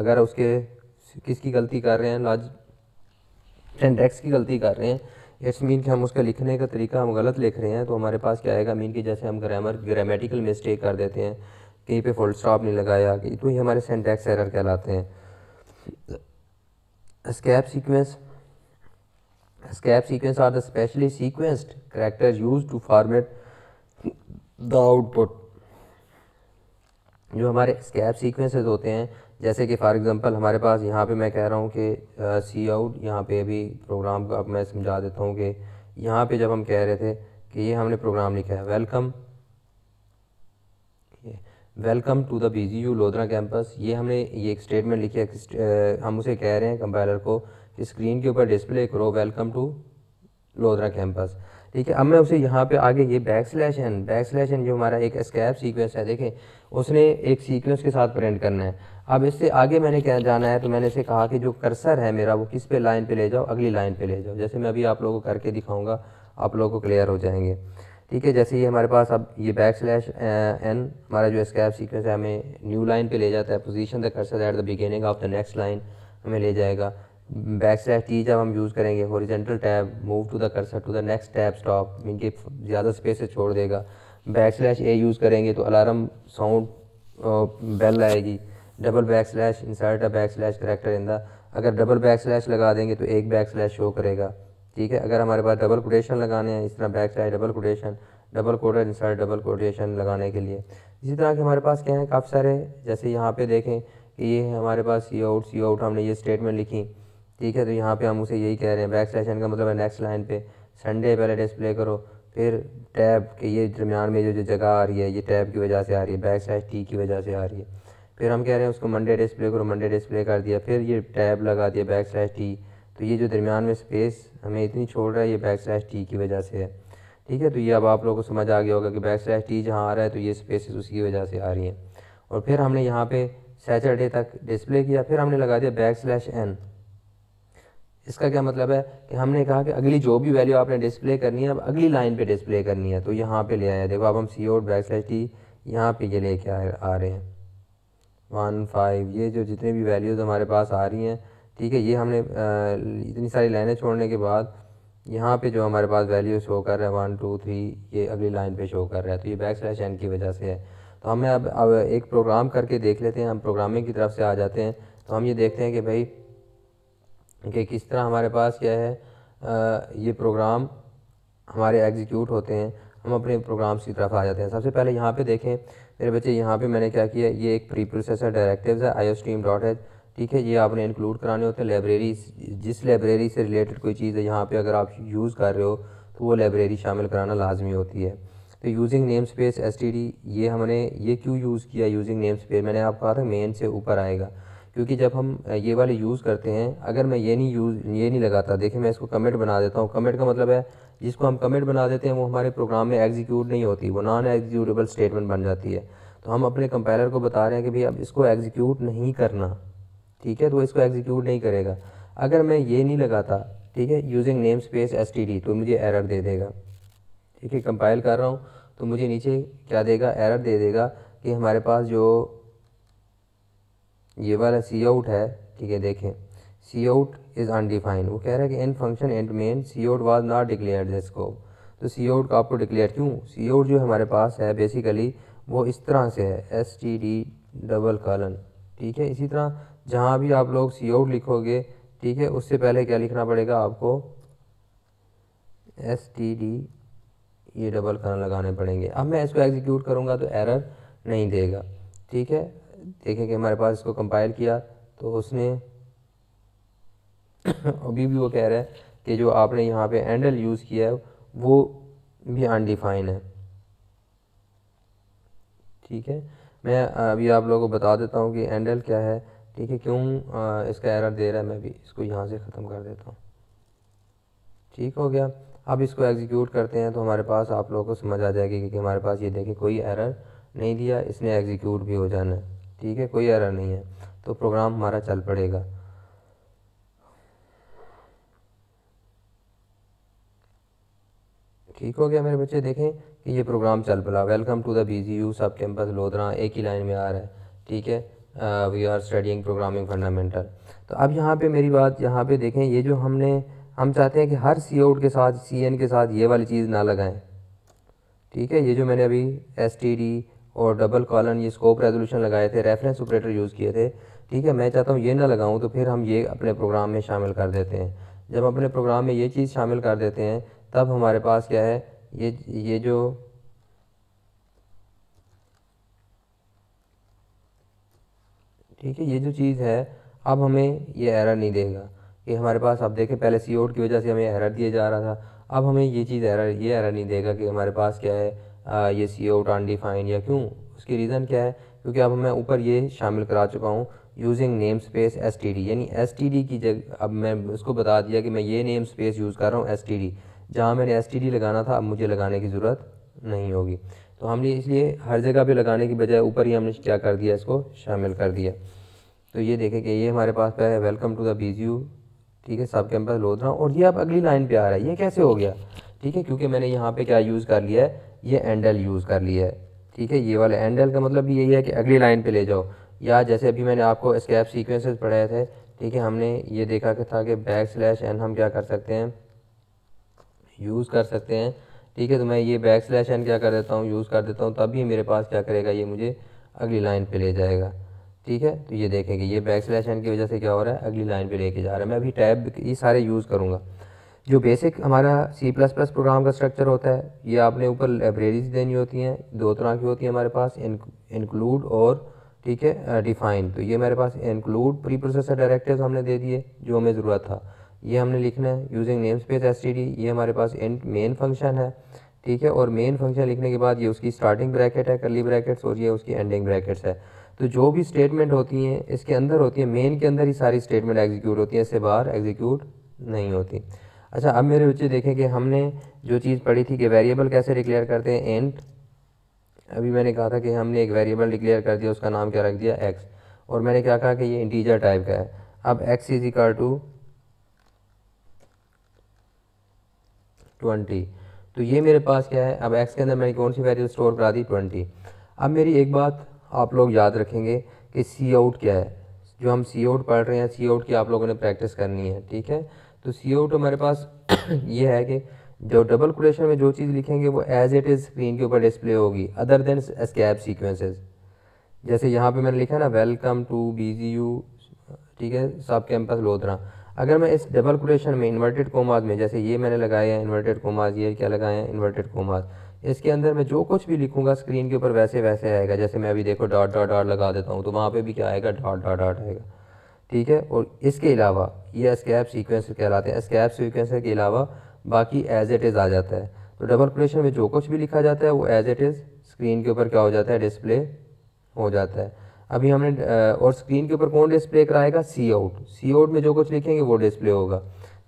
अगर उसके किसकी गलती कर रहे हैं लाज सेंटेक्स की गलती कर रहे हैं इस मीन कि हम उसका लिखने का तरीका हम गलत लिख रहे हैं तो हमारे पास क्या आएगा मीन कि जैसे हम ग्रामर ग्रामेटिकल मिस्टेक कर देते हैं कहीं पे फुल स्टॉप नहीं लगाया कि तो ही हमारे सेंटेक्स एरर कहलाते हैं escape sequence escape sequence are the specially sequenced character use to format the output जो हमारे स्कैप सीक्वेंसेस होते हैं जैसे कि फॉर एग्जांपल हमारे पास यहाँ पे मैं कह रहा हूँ कि सी आउट यहाँ पे अभी प्रोग्राम का मैं समझा देता हूँ कि यहाँ पे जब हम कह रहे थे कि ये हमने प्रोग्राम लिखा है welcome welcome to the B G U Lodhran campus ये हमने ये एक स्टेटमेंट लिखी है हम उसे कह रहे हैं कंपाइलर को स्क्रीन के ऊपर डिस्प्ले करो वेलकम टू लोधरा कैंपस ठीक है अब मैं उसे यहाँ पे आगे ये backslash n backslash n जो हमारा एक स्कैप सीक्वेंस है देखें उसने एक सीक्वेंस के साथ प्रिंट करना है अब इससे आगे मैंने क्या जाना है तो मैंने इसे कहा कि जो कर्सर है मेरा वो किस पे लाइन पे ले जाओ अगली लाइन पे ले जाओ जैसे मैं अभी आप लोगों को करके दिखाऊंगा आप लोगों को क्लियर हो जाएंगे ठीक है जैसे ये हमारे पास अब ये बैक स्लैश एन हमारा जो स्कैप सीक्वेंस है हमें न्यू लाइन पे ले जाता है position the cursor at the beginning of the next line हमें ले जाएगा बैक स्लैश टी जब हम यूज़ करेंगे horizontal tab move to the cursor to the next tab stop इनके ज़्यादा स्पेस छोड़ देगा बैक स्लैश ए यूज़ करेंगे तो अलार्म साउंड बेल आएगी double backslash insert a backslash character in the अगर डबल बैक स्लैश लगा देंगे तो एक बैक स्लैश शो करेगा ठीक है अगर हमारे पास डबल कोटेशन लगाने हैं इस तरह backslash double quotation double quote insert double quotation लगाने के लिए इसी तरह के हमारे पास क्या है काफ़ी सारे जैसे यहाँ पे देखें कि ये हमारे पास सी आउट सी आउट हमने ये स्टेटमेंट लिखी ठीक है तो यहाँ पे हम उसे यही कह रहे हैं बैक स्लैश एन का मतलब है नेक्स्ट लाइन पे संडे पहले डिस्प्ले करो फिर टैब के ये दरमियान में जो जो जगह आ रही है ये टैब की वजह से आ रही है बैक स्लैश टी की वजह से आ रही है फिर हम कह रहे हैं उसको मंडे डिस्प्ले करो मंडे डिस्प्ले कर दिया फिर ये टैब लगा दिया बैक स्लैश टी तो ये जो दरमियान में स्पेस हमें इतनी छोड़ रहा है ये बैक स्लैश टी की वजह से है ठीक है तो ये अब आप लोगों को समझ आ गया होगा कि बैक स्लैश टी जहाँ आ रहा है तो ये स्पेस उसकी वजह से आ रही हैं और फिर हमने यहाँ पे सैटरडे तक डिस्प्ले किया फिर हमने लगा दिया बैक स्लैश एन इसका क्या मतलब है कि हमने कहा कि अगली जो भी वैल्यू आपने डिस्प्ले करनी है अब अगली लाइन पे डिस्प्ले करनी है तो यहाँ पे ले आए देखो अब हम C O backslash t यहाँ पे ये लेके आ रहे हैं वन फाइव ये जो जितने भी वैल्यूज़ हमारे पास आ रही हैं ठीक है ये हमने इतनी सारी लाइनें छोड़ने के बाद यहाँ पे जो हमारे पास वैल्यू शो कर रहा है वन टू थ्री ये अगली लाइन पे शो कर रहा है तो ये बैक स्लैश एन की वजह से है तो हमें अब अब एक प्रोग्राम करके देख लेते हैं हम प्रोग्रामिंग की तरफ से आ जाते हैं तो हम ये देखते हैं कि भाई कि किस तरह हमारे पास क्या है ये प्रोग्राम हमारे एग्जीक्यूट होते हैं हम अपने प्रोग्राम्स की तरफ आ जाते हैं सबसे पहले यहाँ पे देखें मेरे बच्चे यहाँ पे मैंने क्या किया ये एक प्री प्रोसेसर डायरेक्टिव है आई टीम डॉट एच ठीक है ये आपने इंक्लूड कराने होते हैं लाइब्रेरी जिस लाइब्रेरी से रिलेटेड कोई चीज़ है यहाँ पे अगर आप यूज़ कर रहे हो तो वो लाइब्रेरी शामिल कराना लाजमी होती है तो यूजिंग नेम स्पेस एस ये हमने ये क्यों यूज़ किया यूजिंग नेम स्पेस मैंने आपको कहा था मेन से ऊपर आएगा क्योंकि जब हम ये वाले यूज़ करते हैं अगर मैं ये नहीं यूज़ ये नहीं लगाता देखिए मैं इसको कमेंट बना देता हूँ कमेंट का मतलब है जिसको हम कमेंट बना देते हैं वो हमारे प्रोग्राम में एग्जीक्यूट नहीं होती वो नॉन एग्जीक्यूटेबल स्टेटमेंट बन जाती है तो हम अपने कंपायलर को बता रहे हैं कि भाई अब इसको एग्जीक्यूट नहीं करना ठीक है तो इसको एग्जीक्यूट नहीं करेगा अगर मैं ये नहीं लगाता ठीक है यूजिंग नेम स्पेस एस तो मुझे एरर दे देगा ठीक है कंपाइल कर रहा हूँ तो मुझे नीचे क्या देगा एरर दे देगा कि हमारे पास जो ये वाला सी आउट है ठीक है देखें सी आउट इज़ अनडिफाइंड वो कह रहा है कि in function and main C out was not declare the scope तो सी आउट का आपको डिक्लेयर क्यों सी आउट जो हमारे पास है बेसिकली वो इस तरह से है S T D double colon ठीक है इसी तरह जहाँ भी आप लोग सी आउट लिखोगे ठीक है उससे पहले क्या लिखना पड़ेगा आपको एस टी डी ये डबल कॉलन लगाने पड़ेंगे अब मैं इसको एग्जीक्यूट करूँगा तो एरर नहीं देगा ठीक है देखें कि हमारे पास इसको कंपाइल किया तो उसने (coughs) अभी भी वो कह रहा है कि जो आपने यहाँ पे एंडल यूज़ किया है वो भी अनडिफाइन है ठीक है मैं अभी आप लोगों को बता देता हूँ कि एंडल क्या है ठीक है क्यों इसका एरर दे रहा है मैं भी इसको यहाँ से ख़त्म कर देता हूँ ठीक हो गया अब इसको एग्जीक्यूट करते हैं तो हमारे पास आप लोगों को समझ आ जाएगी क्योंकि कि हमारे पास ये देखें कोई एरर नहीं दिया इसने एग्जीक्यूट भी हो जाना है ठीक है कोई एरर नहीं है तो प्रोग्राम हमारा चल पड़ेगा ठीक हो गया मेरे बच्चे देखें कि ये प्रोग्राम चल पड़ा welcome to the B G U sub campus Lodhran एक ही लाइन में आ रहा है ठीक है we are studying programming fundamental तो अब यहाँ पे मेरी बात यहाँ पे देखें ये जो हमने हम चाहते हैं कि हर सी आउट के साथ सी एन के साथ ये वाली चीज़ ना लगाएं ठीक है ये जो मैंने अभी एस टी डी और डबल कॉलन ये स्कोप रेजोल्यूशन लगाए थे रेफरेंस ऑपरेटर यूज़ किए थे ठीक है मैं चाहता हूँ ये ना लगाऊँ तो फिर हम ये अपने प्रोग्राम में शामिल कर देते हैं जब अपने प्रोग्राम में ये चीज़ शामिल कर देते हैं तब हमारे पास क्या है ये ये जो ठीक है ये जो चीज़ है अब हमें ये एरर नहीं देगा कि हमारे पास आप देखें पहले सी की वजह से हमें एरर दिया जा रहा था अब हमें ये चीज़ एरर ये एरर नहीं देगा कि हमारे पास क्या है ये सी आउट अनडिफाइंड या क्यों उसकी रीज़न क्या है क्योंकि अब मैं ऊपर ये शामिल करा चुका हूँ using namespace S T D यानी एस टी डी की जगह अब मैं उसको बता दिया कि मैं ये नेम स्पेस यूज़ कर रहा हूँ एस टी डी जहाँ मैंने एस टी डी लगाना था अब मुझे लगाने की ज़रूरत नहीं होगी तो हमने इसलिए हर जगह पे लगाने की बजाय ऊपर ही हमने क्या कर दिया इसको शामिल कर दिया तो ये देखें कि ये हमारे पास पे है welcome to the B G U ठीक है सब कैंपस लोधरा और ये अब अगली लाइन पे आ रहा है ये कैसे हो गया ठीक है क्योंकि मैंने यहाँ पे क्या यूज़ कर लिया है ये एंडल यूज़ कर लिया है ठीक है ये वाला एंडल का मतलब भी यही है कि अगली लाइन पे ले जाओ या जैसे अभी मैंने आपको स्केप सीक्वेंसेस पढ़ाए थे ठीक है हमने ये देखा कि था कि बैक स्लैश एन हम क्या कर सकते हैं यूज़ कर सकते हैं ठीक है तो मैं ये बैक स्लैश एन क्या कर देता हूँ यूज़ कर देता हूँ तभी मेरे पास क्या करेगा ये मुझे अगली लाइन पर ले जाएगा ठीक है तो ये देखेंगे ये बैक स्लैश एन की वजह से क्या हो रहा है अगली लाइन पे लेके जा रहा है मैं अभी टैब ये सारे यूज़ करूँगा जो बेसिक हमारा सी प्लस प्लस प्रोग्राम का स्ट्रक्चर होता है ये आपने ऊपर लाइब्रेरीज देनी होती हैं दो तरह की होती है हमारे पास इंक्लूड और ठीक है डिफाइन तो ये मेरे पास इंक्लूड प्री प्रोसेसर डायरेक्टिव हमने दे दिए जो हमें ज़रूरत था ये हमने लिखना है यूजिंग नेम स्पेस एस ये हमारे पास एंड मेन फंक्शन है ठीक है और मेन फंक्शन लिखने के बाद ये उसकी स्टार्टिंग ब्रैकेट है करली ब्रैकेट्स और ये उसकी एंडिंग ब्रैकेट्स है तो जो भी स्टेटमेंट होती हैं इसके अंदर होती है मेन के अंदर ही सारी स्टेटमेंट एग्जीक्यूट होती हैं इससे बाहर एग्जीक्यूट नहीं होती अच्छा अब मेरे बच्चे देखें कि हमने जो चीज़ पढ़ी थी कि वेरिएबल कैसे डिक्लेयर करते हैं एंड अभी मैंने कहा था कि हमने एक वेरिएबल डिक्लेयर कर दिया उसका नाम क्या रख दिया एक्स और मैंने क्या कहा कि ये इंटीजर टाइप का है अब x is equal to twenty तो ये मेरे पास क्या है अब एक्स के अंदर मैंने कौन सी वैल्यू स्टोर करा दी ट्वेंटी अब मेरी एक बात आप लोग याद रखेंगे कि सी आउट क्या है जो हम सी आउट पढ़ रहे हैं सी आउट की आप लोगों ने प्रैक्टिस करनी है ठीक है तो सी ओ टू हमारे पास (clears throat) ये है कि जो डबल कोटेशन में जो चीज़ लिखेंगे वो एज इट इज़ स्क्रीन के ऊपर डिस्प्ले होगी अदर देन एस्केप सीक्वेंसेस जैसे यहाँ पे मैंने लिखा ना वेलकम टू बी यू ठीक है सब कैंपस लोधरा अगर मैं इस डबल कोटेशन में इन्वर्टेड कोमाज में जैसे ये मैंने लगाए हैं इन्वर्टेड कोमाज ये क्या लगाए हैं इन्वर्टेड कोमाज इसके अंदर मैं जो कुछ भी लिखूंगा स्क्रीन के ऊपर वैसे वैसे आएगा जैसे मैं अभी देखो डॉट डॉट डॉट लगा देता हूँ तो वहाँ पे भी क्या आएगा डॉट डॉट डॉट आएगा ठीक है और इसके अलावा ये स्कैप सीक्वेंसर कहलाते हैं स्कैप सीक्वेंसर के अलावा बाकी एज इट इज़ आ जाता है तो डबल कोलेशन में जो कुछ भी लिखा जाता है वो एज इट इज़ स्क्रीन के ऊपर क्या हो जाता है डिस्प्ले हो जाता है अभी हमने और स्क्रीन के ऊपर कौन डिस्प्ले कराएगा सी आउट सी आउट में जो कुछ लिखेंगे वो डिस्प्ले होगा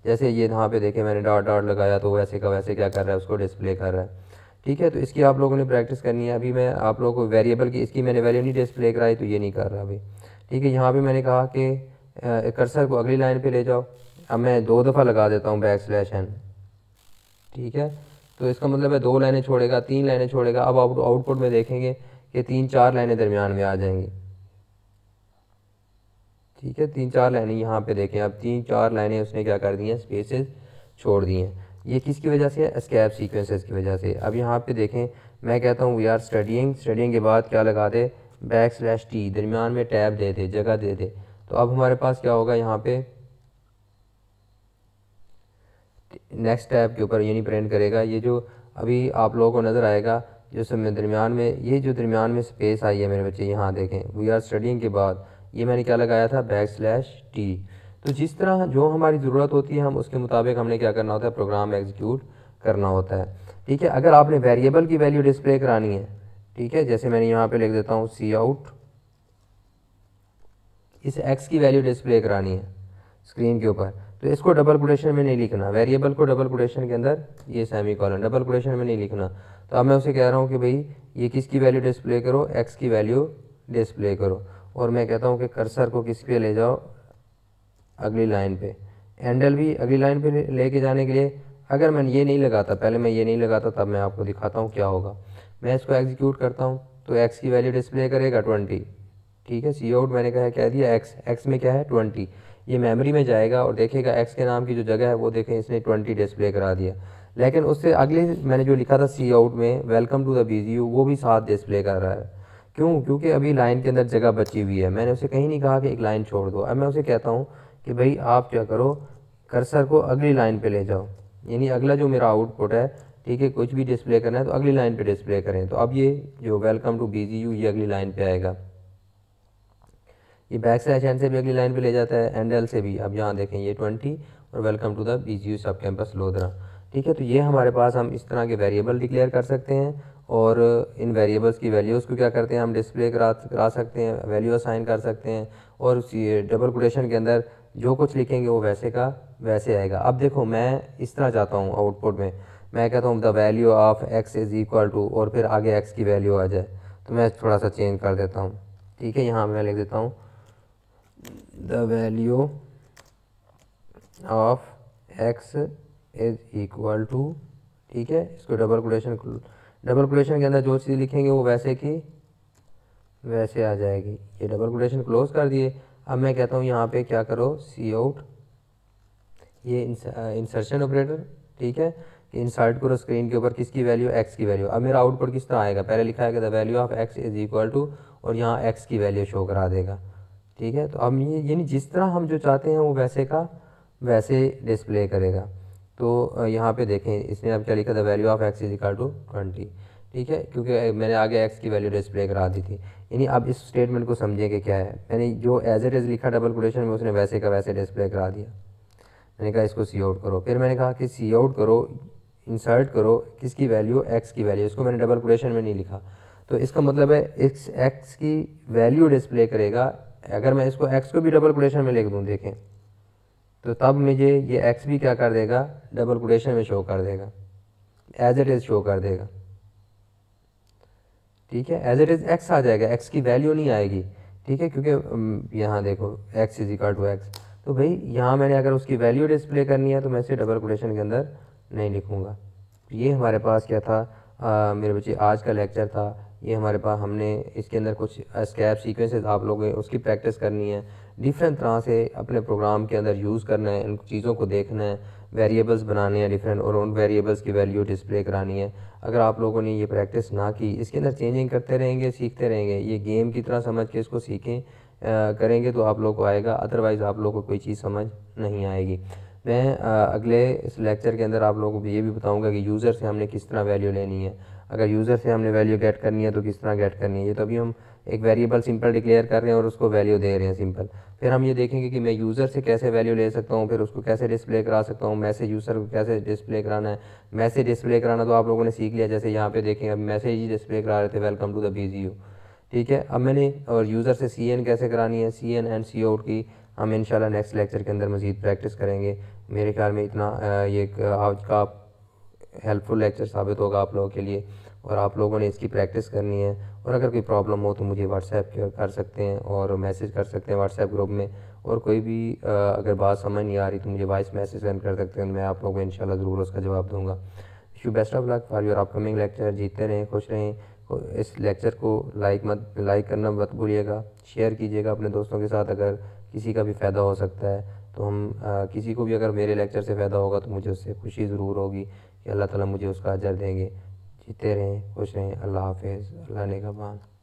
जैसे ये यहाँ पे देखे मैंने डॉट डॉट लगाया तो वैसे का वैसे क्या कर रहा है उसको डिस्प्ले कर रहा है ठीक है तो इसकी आप लोगों ने प्रैक्टिस करनी है अभी मैं आप लोगों को वेरिएबल की इसकी मैंने वैल्यू नहीं डिस्प्ले कराई तो ये नहीं कर रहा अभी ठीक है यहाँ पर मैंने कहा कि कर्सर को अगली लाइन पे ले जाओ अब मैं दो दफ़ा लगा देता हूँ बैक स्लैश एन ठीक है तो इसका मतलब है दो लाइनें छोड़ेगा तीन लाइनें छोड़ेगा अब आउटपुट में देखेंगे कि तीन चार लाइनें दरमियान में आ जाएंगी ठीक है तीन चार लाइनें यहाँ पे देखें अब तीन चार लाइनें उसने क्या कर दी हैं स्पेसेस छोड़ दी हैं ये किसकी वजह से है स्कैप सीक्वेंसेस की वजह से अब यहाँ पे देखें मैं कहता हूँ वी आर स्टडियंग स्टडिंग के बाद क्या लगा दे बैक स्लैश टी दरमियान में टैब दे दे जगह दे दे तो अब हमारे पास क्या होगा यहाँ पे नेक्स्ट टैब के ऊपर यूनी प्रिंट करेगा ये जो अभी आप लोगों को नज़र आएगा जो समय दरमियान में ये जो दरमियान में स्पेस आई है मेरे बच्चे यहाँ देखें वी आर स्टडिंग के बाद ये मैंने क्या लगाया था बैक स्लैश टी तो जिस तरह जो हमारी ज़रूरत होती है हम उसके मुताबिक हमने क्या करना होता है प्रोग्राम एग्जीक्यूट करना होता है ठीक है अगर आपने वेरिएबल की वैल्यू डिस्प्ले करानी है ठीक है जैसे मैंने यहाँ पे लिख देता हूँ सी आउट इस एक्स की वैल्यू डिस्प्ले करानी है स्क्रीन के ऊपर तो इसको डबल कोटेशन में नहीं लिखना वेरिएबल को डबल कोटेशन के अंदर ये सेमी कॉलन डबल कोटेशन में नहीं लिखना तो अब मैं उसे कह रहा हूँ कि भाई ये किसकी वैल्यू डिस्प्ले करो एक्स की वैल्यू डिस्प्ले करो और मैं कहता हूँ कि कर्सर को किस पे ले जाओ अगली लाइन पे हैंडल भी अगली लाइन पे लेके जाने के लिए अगर मैं ये नहीं लगाता पहले मैं ये नहीं लगाता तब मैं आपको दिखाता हूँ क्या होगा मैं इसको एग्जीक्यूट करता हूँ तो एक्स की वैल्यू डिस्प्ले करेगा ट्वेंटी ठीक है सी आउट मैंने कहा कह दिया एक्स एक्स में क्या है ट्वेंटी ये मेमोरी में जाएगा और देखेगा एक्स के नाम की जो जगह है वो देखें इसने ट्वेंटी डिस्प्ले करा दिया लेकिन उससे अगले मैंने जो लिखा था सी आउट में वेलकम टू द बी वो भी साथ डिस्प्ले कर रहा है क्यों क्योंकि अभी लाइन के अंदर जगह बची हुई है मैंने उसे कहीं नहीं कहा कि एक लाइन छोड़ दो अब मैं उसे कहता हूँ कि भाई आप क्या करो कर्सर को अगली लाइन पर ले जाओ यानी अगला जो मेरा आउटपुट है ठीक है कुछ भी डिस्प्ले करना है तो अगली लाइन पर डिस्प्ले करें तो अब ये जो वेलकम टू बी ये अगली लाइन पर आएगा ये बैक स्लैश एन से भी अगली लाइन पे ले जाता है एंड एल से भी अब यहाँ देखें ये ट्वेंटी और welcome to the B G U sub campus Lodhran ठीक है तो ये हमारे पास हम इस तरह के वेरिएबल डिक्लेयर कर सकते हैं और इन वेरिएबल्स की वैल्यूज़ को क्या करते हैं हम डिस्प्ले करा करा सकते हैं वैल्यू असाइन कर सकते हैं और उसी डबल कोटेशन के अंदर जो कुछ लिखेंगे वो वैसे का वैसे आएगा अब देखो मैं इस तरह चाहता हूँ आउटपुट में मैं कहता हूँ the value of x is equal to और फिर आगे एक्स की वैल्यू आ जाए तो मैं थोड़ा सा चेंज कर देता हूँ ठीक है यहाँ मैं लिख देता हूँ the value of x is equal to ठीक है इसको डबल कोलेशन डबल कोलेशन के अंदर जो चीज़ लिखेंगे वो वैसे की वैसे आ जाएगी ये डबल कोलेशन क्लोज कर दिए अब मैं कहता हूँ यहाँ पे क्या करो सी आउट ये इंसर्शन ऑपरेटर ठीक है कि इंसर्ट करो स्क्रीन के ऊपर किसकी वैल्यू एक्स की वैल्यू अब मेरा आउटपुट किस तरह आएगा पहले लिखा है कि the value of x is equal to और यहाँ एक्स की वैल्यू शो करा देगा ठीक है तो अब ये यानी जिस तरह हम जो चाहते हैं वो वैसे का वैसे डिस्प्ले करेगा तो यहाँ पे देखें इसने अब क्या लिखा the value of x is equal to twenty ठीक है क्योंकि मैंने आगे एक्स की वैल्यू डिस्प्ले करा दी थी यानी अब इस स्टेटमेंट को समझें कि क्या है मैंने जो एज एट इज़ लिखा डबल कोटेशन में उसने वैसे का वैसे डिस्प्ले करा दिया मैंने कहा इसको सी आउट करो फिर मैंने कहा कि सी आउट करो इंसर्ट करो किसकी वैल्यू एक्स की वैल्यू इसको मैंने डबल कोटेशन में नहीं लिखा तो इसका मतलब है एक्स एक्स की वैल्यू डिस्प्ले करेगा अगर मैं इसको एक्स को भी डबल कोटेशन में लिख दूँ देखें तो तब मुझे ये एक्स भी क्या कर देगा डबल कोटेशन में शो कर देगा एज इट इज़ शो कर देगा ठीक है एज इट इज़ एक्स आ जाएगा एक्स की वैल्यू नहीं आएगी ठीक है क्योंकि यहाँ देखो x is equal to x तो भाई यहाँ मैंने अगर उसकी वैल्यू डिस्प्ले करनी है तो मैं इसे डबल कोटेशन के अंदर नहीं लिखूँगा ये हमारे पास क्या था आ, मेरे बच्चे आज का लेक्चर था ये हमारे पास हमने इसके अंदर कुछ स्कैप सीक्वेंसेस आप लोगों उसकी प्रैक्टिस करनी है डिफरेंट तरह से अपने प्रोग्राम के अंदर यूज़ करना है उन चीज़ों को देखना है वेरिएबल्स बनाने हैं डिफरेंट और उन वेरिएबल्स की वैल्यू डिस्प्ले करानी है अगर आप लोगों ने ये प्रैक्टिस ना की इसके अंदर चेंजिंग करते रहेंगे सीखते रहेंगे ये गेम की तरह समझ के इसको सीखें करेंगे तो आप लोग को आएगा अदरवाइज़ आप लोग को कोई चीज़ समझ नहीं आएगी मैं अगले इस लेक्चर के अंदर आप लोगों को ये भी बताऊंगा कि यूज़र से हमने किस तरह वैल्यू लेनी है अगर यूज़र से हमने वैल्यू गेट करनी है तो किस तरह गेट करनी है ये तो अभी हम एक वेरिएबल सिंपल डिक्लेयर कर रहे हैं और उसको वैल्यू दे रहे हैं सिंपल फिर हम ये देखेंगे कि मैं यूज़र से कैसे वैल्यू ले सकता हूँ फिर उसको कैसे डिस्प्ले करा सकता हूँ मैसेज यूज़र को कैसे डिस्प्ले कराना है मैसेज डिस्प्ले कराना तो आप लोगों ने सीख लिया जैसे यहाँ पे देखें अब मैसेज ही डिस्प्ले करा रहे थे वेलकम टू द बीजी ठीक है अब मैंने और यूज़र से सी एन कैसे करानी है C N and C out की हम इंशाल्लाह नेक्स्ट लेक्चर के अंदर मज़ीद प्रैक्टिस करेंगे मेरे ख्याल में इतना ये आज का हेल्पफुल लेक्चर साबित होगा आप लोगों के लिए और आप लोगों ने इसकी प्रैक्टिस करनी है और अगर कोई प्रॉब्लम हो तो मुझे व्हाट्सएप कर सकते हैं और मैसेज कर सकते हैं व्हाट्सएप ग्रुप में और कोई भी अगर बात समझ नहीं आ रही तो मुझे वॉइस मैसेज सेंड कर सकते हैं मैं आप लोगों को इन ज़रूर उसका जवाब दूंगा you best of luck for your upcoming lecture जीतते रहें खुश रहें इस लेक्चर को लाइक मत लाइक करना मत भूलिएगा शेयर कीजिएगा अपने दोस्तों के साथ अगर किसी का भी फ़ायदा हो सकता है तो हम किसी को भी अगर मेरे लेक्चर से फ़ायदा होगा तो मुझे उससे खुशी ज़रूर होगी कि अल्लाह ताला मुझे उसका अजर देंगे जीते रहें खुश रहें अल्लाह हाफिज़ अल्लाह ने